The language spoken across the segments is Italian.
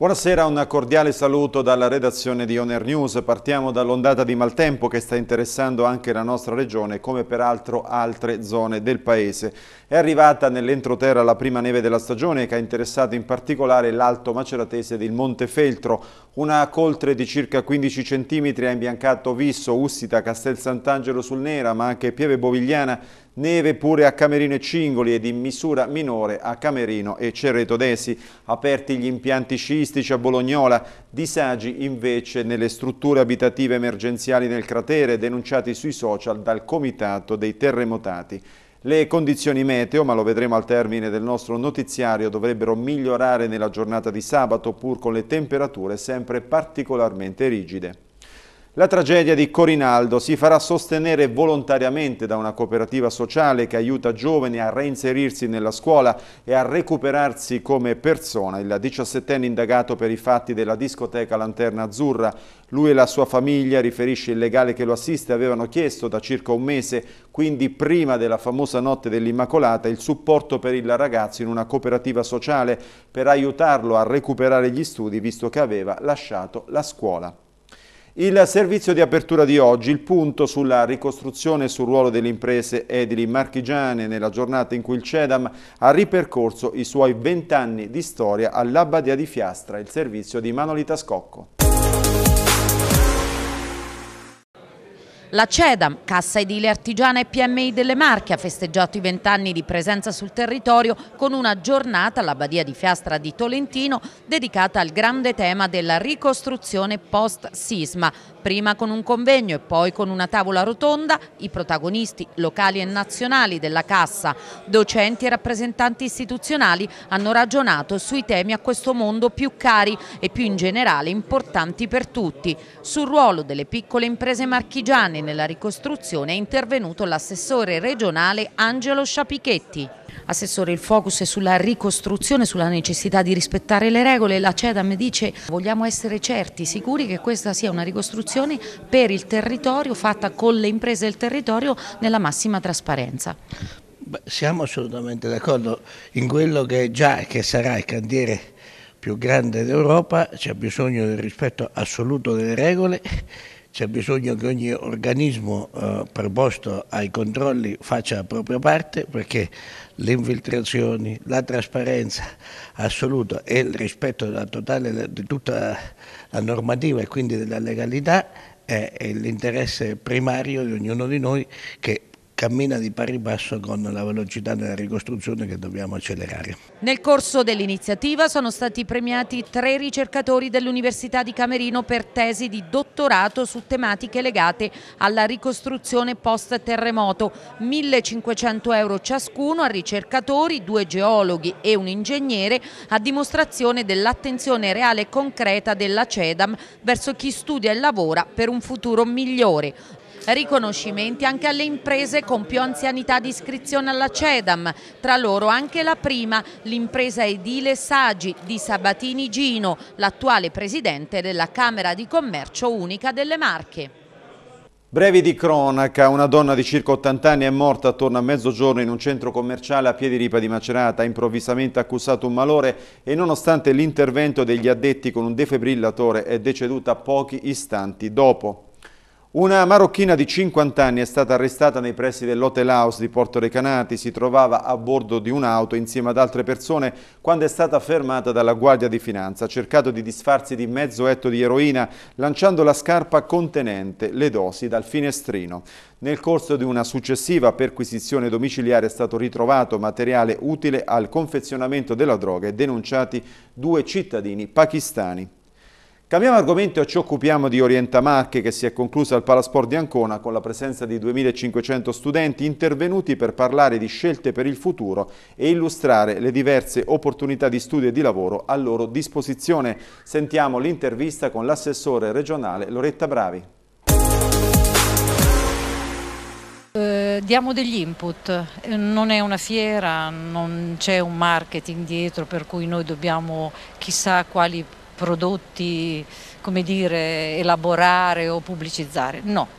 Buonasera, un cordiale saluto dalla redazione di Oner News. Partiamo dall'ondata di maltempo che sta interessando anche la nostra regione, come peraltro altre zone del paese. È arrivata nell'entroterra la prima neve della stagione che ha interessato in particolare l'alto maceratese del Monte Feltro. Una coltre di circa 15 cm ha imbiancato Visso, Ussita, Castel Sant'Angelo sul Nera, ma anche Pieve Bovigliana, neve pure a Camerino e Cingoli ed in misura minore a Camerino e Cerreto Desi, aperti gli impianti sciistici a Bolognola, disagi invece nelle strutture abitative emergenziali nel cratere denunciati sui social dal Comitato dei Terremotati. Le condizioni meteo, ma lo vedremo al termine del nostro notiziario, dovrebbero migliorare nella giornata di sabato pur con le temperature sempre particolarmente rigide. La tragedia di Corinaldo si farà sostenere volontariamente da una cooperativa sociale che aiuta giovani a reinserirsi nella scuola e a recuperarsi come persona. Il 17enne indagato per i fatti della discoteca Lanterna Azzurra, lui e la sua famiglia, riferisce il legale che lo assiste, avevano chiesto da circa un mese, quindi prima della famosa notte dell'Immacolata, il supporto per il ragazzo in una cooperativa sociale per aiutarlo a recuperare gli studi visto che aveva lasciato la scuola. Il servizio di apertura di oggi, il punto sulla ricostruzione e sul ruolo delle imprese edili marchigiane nella giornata in cui il CEDAM ha ripercorso i suoi 20 anni di storia all'Abbadia di Fiastra, il servizio di Manolita Scocco. La CEDAM, Cassa Edile Artigiana e PMI delle Marche, ha festeggiato i vent'anni di presenza sul territorio con una giornata alla Badia di Fiastra di Tolentino dedicata al grande tema della ricostruzione post-sisma. Prima con un convegno e poi con una tavola rotonda, i protagonisti locali e nazionali della Cassa, docenti e rappresentanti istituzionali hanno ragionato sui temi a questo mondo più cari e più in generale importanti per tutti, sul ruolo delle piccole imprese marchigiane Giovanni nella ricostruzione è intervenuto l'assessore regionale Angelo Sciapichetti. Assessore, il focus è sulla ricostruzione, sulla necessità di rispettare le regole. La CEDAM dice vogliamo essere certi, sicuri che questa sia una ricostruzione per il territorio, fatta con le imprese del territorio nella massima trasparenza. Beh, siamo assolutamente d'accordo in quello che già e che sarà il cantiere più grande d'Europa, c'è bisogno del rispetto assoluto delle regole c'è bisogno che ogni organismo eh, preposto ai controlli faccia la propria parte perché le infiltrazioni, la trasparenza assoluta e il rispetto totale di tutta la normativa e quindi della legalità è l'interesse primario di ognuno di noi che cammina di pari passo con la velocità della ricostruzione che dobbiamo accelerare. Nel corso dell'iniziativa sono stati premiati tre ricercatori dell'Università di Camerino per tesi di dottorato su tematiche legate alla ricostruzione post-terremoto. 1500 euro ciascuno a ricercatori, due geologhi e un ingegnere a dimostrazione dell'attenzione reale e concreta della CEDAM verso chi studia e lavora per un futuro migliore. Riconoscimenti anche alle imprese con più anzianità di iscrizione alla CEDAM, tra loro anche la prima, l'impresa edile Sagi di Sabatini Gino, l'attuale presidente della Camera di Commercio Unica delle Marche. Brevi di cronaca, una donna di circa 80 anni è morta attorno a mezzogiorno in un centro commerciale a piedi ripa di Macerata, improvvisamente accusato un malore e nonostante l'intervento degli addetti con un defibrillatore è deceduta pochi istanti dopo. Una marocchina di 50 anni è stata arrestata nei pressi dell'Hotel House di Porto Recanati, si trovava a bordo di un'auto insieme ad altre persone quando è stata fermata dalla Guardia di Finanza, ha cercato di disfarsi di mezzo etto di eroina lanciando la scarpa contenente le dosi dal finestrino. Nel corso di una successiva perquisizione domiciliare è stato ritrovato materiale utile al confezionamento della droga e denunciati due cittadini pakistani. Cambiamo argomento e ci occupiamo di Orientamarche che si è conclusa al Palasport di Ancona con la presenza di 2500 studenti intervenuti per parlare di scelte per il futuro e illustrare le diverse opportunità di studio e di lavoro a loro disposizione. Sentiamo l'intervista con l'assessore regionale Loretta Bravi. Eh, diamo degli input, eh, non è una fiera, non c'è un marketing dietro per cui noi dobbiamo chissà quali prodotti, come dire, elaborare o pubblicizzare, no.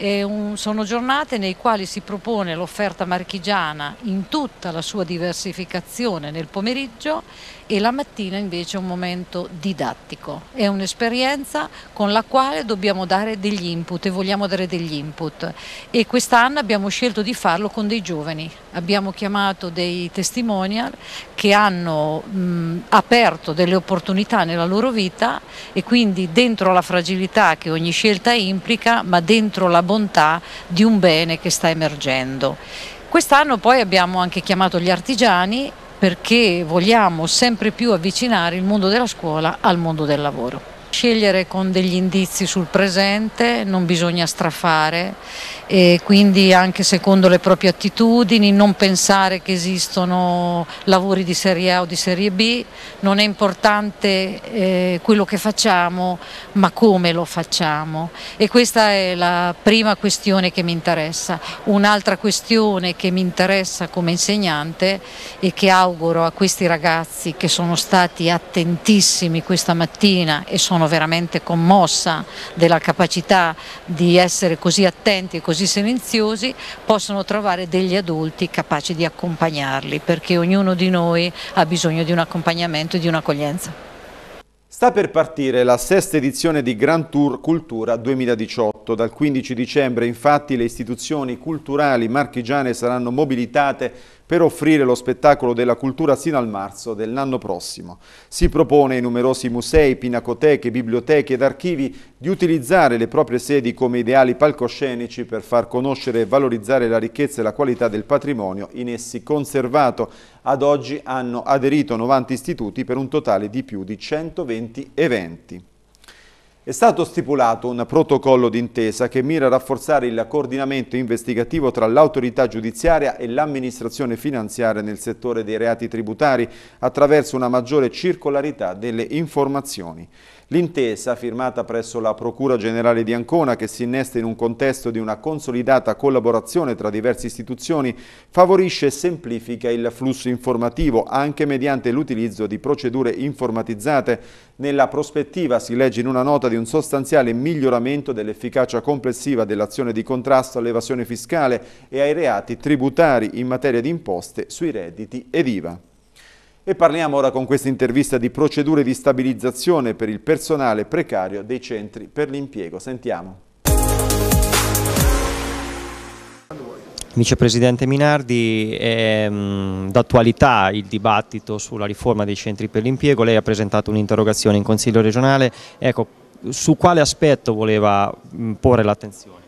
Un, sono giornate nei quali si propone l'offerta marchigiana in tutta la sua diversificazione nel pomeriggio e la mattina invece è un momento didattico, è un'esperienza con la quale dobbiamo dare degli input e vogliamo dare degli input e quest'anno abbiamo scelto di farlo con dei giovani, abbiamo chiamato dei testimonial che hanno mh, aperto delle opportunità nella loro vita e quindi dentro la fragilità che ogni scelta implica ma dentro la bontà di un bene che sta emergendo. Quest'anno poi abbiamo anche chiamato gli artigiani perché vogliamo sempre più avvicinare il mondo della scuola al mondo del lavoro scegliere con degli indizi sul presente, non bisogna strafare e quindi anche secondo le proprie attitudini, non pensare che esistono lavori di serie A o di serie B, non è importante eh, quello che facciamo ma come lo facciamo e questa è la prima questione che mi interessa. Un'altra questione che mi interessa come insegnante e che auguro a questi ragazzi che sono stati attentissimi questa mattina e sono veramente commossa della capacità di essere così attenti e così silenziosi, possono trovare degli adulti capaci di accompagnarli, perché ognuno di noi ha bisogno di un accompagnamento e di un'accoglienza. Sta per partire la sesta edizione di Grand Tour Cultura 2018. 2018. Dal 15 dicembre infatti le istituzioni culturali marchigiane saranno mobilitate per offrire lo spettacolo della cultura sino al marzo dell'anno prossimo. Si propone ai numerosi musei, pinacoteche, biblioteche ed archivi di utilizzare le proprie sedi come ideali palcoscenici per far conoscere e valorizzare la ricchezza e la qualità del patrimonio in essi conservato. Ad oggi hanno aderito 90 istituti per un totale di più di 120 eventi. È stato stipulato un protocollo d'intesa che mira a rafforzare il coordinamento investigativo tra l'autorità giudiziaria e l'amministrazione finanziaria nel settore dei reati tributari attraverso una maggiore circolarità delle informazioni. L'intesa, firmata presso la Procura Generale di Ancona, che si innesta in un contesto di una consolidata collaborazione tra diverse istituzioni, favorisce e semplifica il flusso informativo, anche mediante l'utilizzo di procedure informatizzate. Nella prospettiva si legge in una nota di un sostanziale miglioramento dell'efficacia complessiva dell'azione di contrasto all'evasione fiscale e ai reati tributari in materia di imposte sui redditi ed IVA. E parliamo ora con questa intervista di procedure di stabilizzazione per il personale precario dei centri per l'impiego. Sentiamo. Vicepresidente Minardi, ehm, d'attualità il dibattito sulla riforma dei centri per l'impiego, lei ha presentato un'interrogazione in Consiglio regionale, ecco, su quale aspetto voleva porre l'attenzione?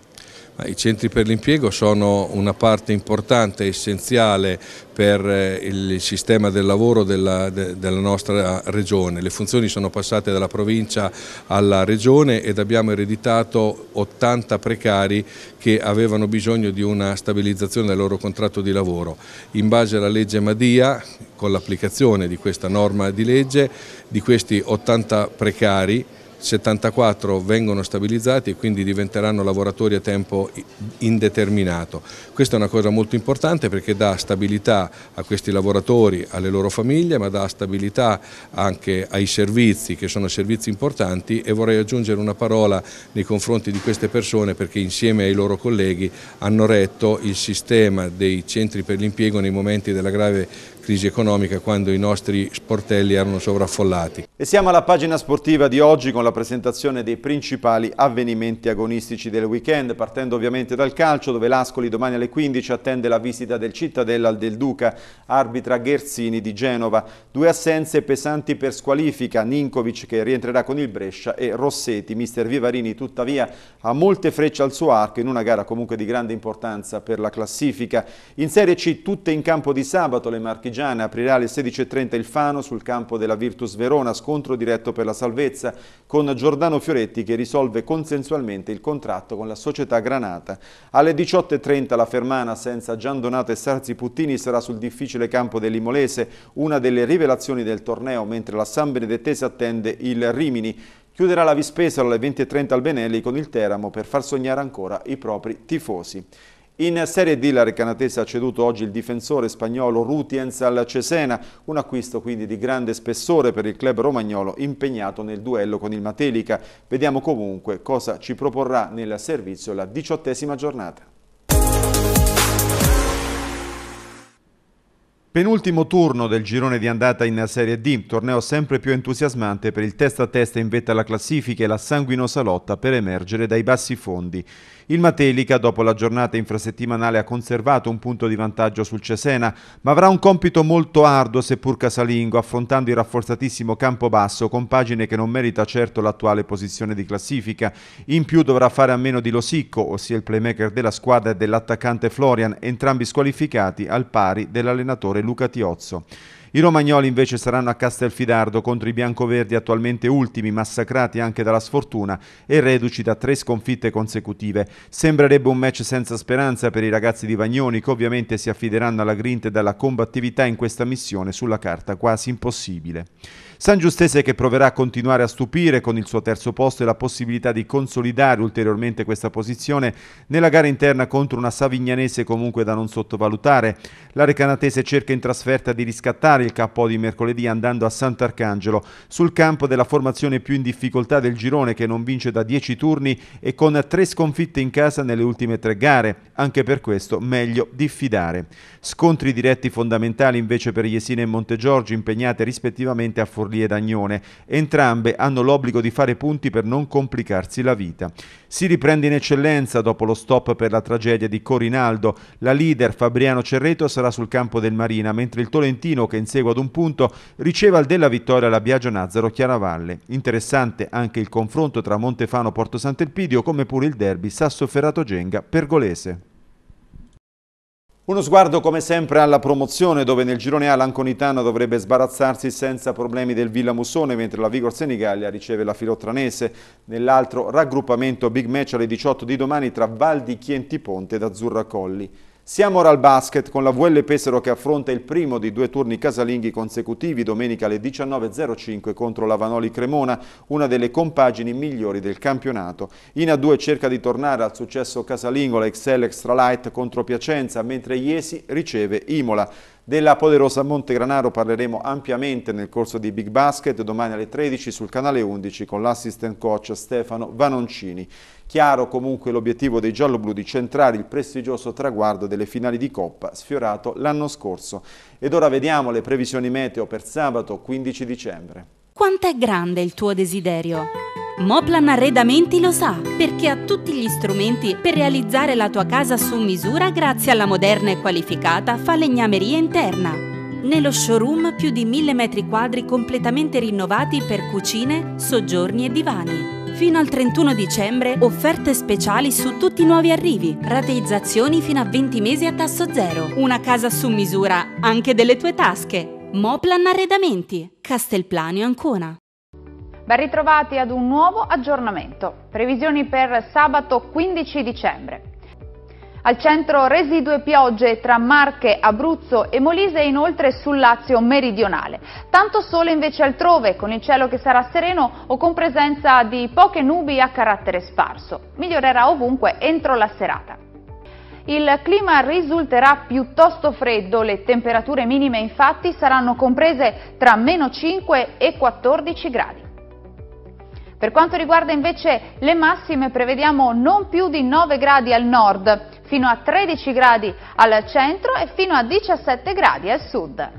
I centri per l'impiego sono una parte importante, essenziale per eh, il sistema del lavoro della, de, della, nostra regione. Le funzioni sono passate dalla provincia alla regione ed abbiamo ereditato 80 precari che avevano bisogno di una stabilizzazione del loro contratto di lavoro. In base alla legge Madia, con l'applicazione di questa norma di legge, di questi 80 precari 74 vengono stabilizzati e quindi diventeranno lavoratori a tempo indeterminato. Questa è una cosa molto importante perché dà stabilità a questi lavoratori, alle loro famiglie, ma dà stabilità anche ai servizi che sono servizi importanti e vorrei aggiungere una parola nei confronti di queste persone perché insieme ai loro colleghi hanno retto il sistema dei centri per l'impiego nei momenti della grave crisi economica quando i nostri sportelli erano sovraffollati. E siamo alla pagina sportiva di oggi con la presentazione dei principali avvenimenti agonistici del weekend, partendo ovviamente dal calcio dove l'Ascoli domani alle 15 attende la visita del Cittadella al Del Duca, arbitra Gherzini di Genova. Due assenze pesanti per squalifica, Ninkovic che rientrerà con il Brescia e Rossetti, mister Vivarini tuttavia ha molte frecce al suo arco in una gara comunque di grande importanza per la classifica. In Serie C tutte in campo di sabato le Marche Partigiana aprirà alle 16.30 il Fano sul campo della Virtus Verona, scontro diretto per la salvezza con Giordano Fioretti che risolve consensualmente il contratto con la società Granata. Alle 18.30 la Fermana senza Gian Donato e Sarzi Puttini sarà sul difficile campo dell'Imolese, una delle rivelazioni del torneo, mentre la San Benedettese attende il Rimini. Chiuderà la Vispesa alle 20.30 al Benelli con il Teramo per far sognare ancora i propri tifosi. In Serie D la Recanatese ha ceduto oggi il difensore spagnolo Rutiens al Cesena, un acquisto quindi di grande spessore per il club romagnolo impegnato nel duello con il Matelica. Vediamo comunque cosa ci proporrà nel servizio la diciottesima giornata. Penultimo turno del girone di andata in Serie D, torneo sempre più entusiasmante per il testa a testa in vetta alla classifica e la sanguinosa lotta per emergere dai bassi fondi. Il Matelica, dopo la giornata infrasettimanale, ha conservato un punto di vantaggio sul Cesena, ma avrà un compito molto arduo, seppur casalingo, affrontando il rafforzatissimo campo basso, compagine che non merita certo l'attuale posizione di classifica. In più dovrà fare a meno di Losicco, ossia il playmaker della squadra e dell'attaccante Florian, entrambi squalificati al pari dell'allenatore Luca Tiozzo. I romagnoli invece saranno a Castelfidardo contro i biancoverdi attualmente ultimi, massacrati anche dalla sfortuna e reduci da tre sconfitte consecutive. Sembrerebbe un match senza speranza per i ragazzi di Vagnoni che ovviamente si affideranno alla grinta e alla combattività in questa missione sulla carta quasi impossibile. San Giustese che proverà a continuare a stupire con il suo terzo posto e la possibilità di consolidare ulteriormente questa posizione nella gara interna contro una Savignanese comunque da non sottovalutare. La Recanatese cerca in trasferta di riscattare il KO di mercoledì andando a Sant'Arcangelo sul campo della formazione più in difficoltà del girone che non vince da 10 turni e con tre sconfitte in casa nelle ultime tre gare. Anche per questo meglio diffidare. Scontri diretti fondamentali invece per Jesina e Montegiorgi impegnate rispettivamente a fornire Napoli ed Agnone. Entrambe hanno l'obbligo di fare punti per non complicarsi la vita. Si riprende in eccellenza dopo lo stop per la tragedia di Corinaldo. La leader Fabriano Cerreto sarà sul campo del Marina, mentre il Tolentino, che insegue ad un punto, riceve al della vittoria la Biagio Nazzaro Chiaravalle. Interessante anche il confronto tra Montefano Porto Sant'Elpidio come pure il derby Sasso Ferrato Genga Pergolese. Uno sguardo come sempre alla promozione dove nel girone A l'Anconitano dovrebbe sbarazzarsi senza problemi del Villa Mussone mentre la Vigor Senigallia riceve la Filotranese. Nell'altro raggruppamento big match alle 18 di domani tra Val di Chienti Ponte ed Azzurra Colli. Siamo ora al basket con la VL Pesaro che affronta il primo di due turni casalinghi consecutivi domenica alle 19.05 contro la Vanoli Cremona, una delle compagini migliori del campionato. In A2 cerca di tornare al successo casalingo la XL Extra Light contro Piacenza, mentre Iesi riceve Imola. Della poderosa Monte Granaro parleremo ampiamente nel corso di Big Basket domani alle 13 sul canale 11 con l'assistant coach Stefano Vanoncini. Chiaro comunque l'obiettivo dei gialloblu di centrare il prestigioso traguardo delle finali di Coppa sfiorato l'anno scorso. Ed ora vediamo le previsioni meteo per sabato 15 dicembre. Quanto è grande il tuo desiderio? Moplan Arredamenti lo sa, perché ha tutti gli strumenti per realizzare la tua casa su misura grazie alla moderna e qualificata falegnameria interna. Nello showroom più di 1000 m2 completamente rinnovati per cucine, soggiorni e divani. Fino al 31 dicembre offerte speciali su tutti i nuovi arrivi, rateizzazioni fino a 20 mesi a tasso zero, una casa su misura anche delle tue tasche. Moplan Arredamenti, Castelplanio Ancona. Ben ritrovati ad un nuovo aggiornamento. Previsioni per sabato 15 dicembre. Al centro residue piogge tra Marche, Abruzzo e Molise e inoltre sul Lazio meridionale. Tanto sole invece altrove, con il cielo che sarà sereno o con presenza di poche nubi a carattere sparso. Migliorerà ovunque entro la serata. Il clima risulterà piuttosto freddo, le temperature minime infatti saranno comprese tra meno 5 e 14 gradi. Per quanto riguarda invece le massime prevediamo non più di 9 gradi al nord, fino a 13 gradi al centro e fino a 17 gradi al sud.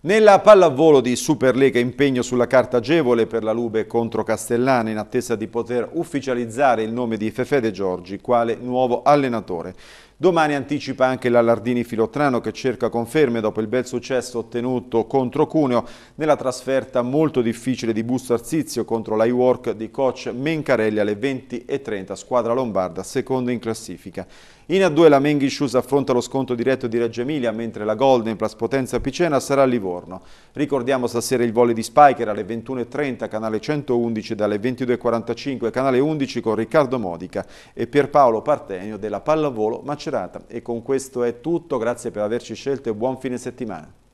Nella pallavolo di Superlega impegno sulla carta agevole per la Lube contro Castellana in attesa di poter ufficializzare il nome di Fefede Giorgi quale nuovo allenatore. Domani anticipa anche l'Allardini Filottrano che cerca conferme dopo il bel successo ottenuto contro Cuneo nella trasferta molto difficile di Busto Arzizio contro li di coach Mencarelli alle 20.30, squadra lombarda secondo in classifica. In A2 la Menghi Menghiscius affronta lo sconto diretto di Reggio Emilia mentre la Golden plus Potenza Picena sarà a Livorno. Ricordiamo stasera il volley di Spiker alle 21.30, canale 111 dalle 22.45, canale 11 con Riccardo Modica e Pierpaolo Partenio della Pallavolo Macedonia carcerata. E con questo è tutto, grazie per averci scelto e buon fine settimana.